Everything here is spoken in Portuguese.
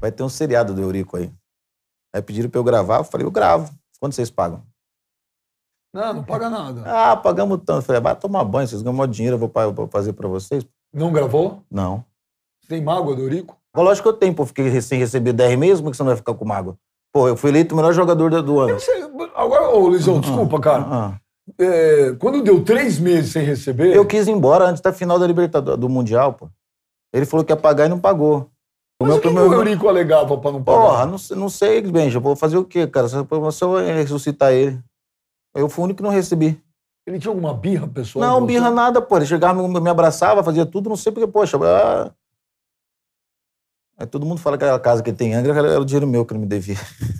vai ter um seriado do Eurico aí. Aí pediram pra eu gravar, eu falei, eu gravo. Quanto vocês pagam? Não, não paga nada. Ah, pagamos tanto. Eu falei, ah, vai tomar banho, vocês ganham maior dinheiro, eu vou fazer pra vocês. Não gravou? Não. Tem mágoa do Eurico? Lógico que eu tenho, pô. Fiquei sem receber 10 mesmo como que você não vai ficar com mágoa? Pô, eu fui eleito o melhor jogador do ano. Sei, agora, ô Luizão, ah, desculpa, cara. Ah, é, quando deu três meses sem receber. Eu quis ir embora antes da final da Libertadores do Mundial, pô. Ele falou que ia pagar e não pagou. O meu o que, que o é Eurico alegava pra não pagar? Porra, não, não sei, já vou fazer o quê, cara? Se eu ressuscitar ele. Eu fui o único que não recebi. Ele tinha alguma birra pessoal? Não, birra nada, pô. Ele chegava, me abraçava, fazia tudo, não sei porque, poxa. Ah... Aí todo mundo fala que aquela casa que ele tem em Angra era o dinheiro meu que ele me devia.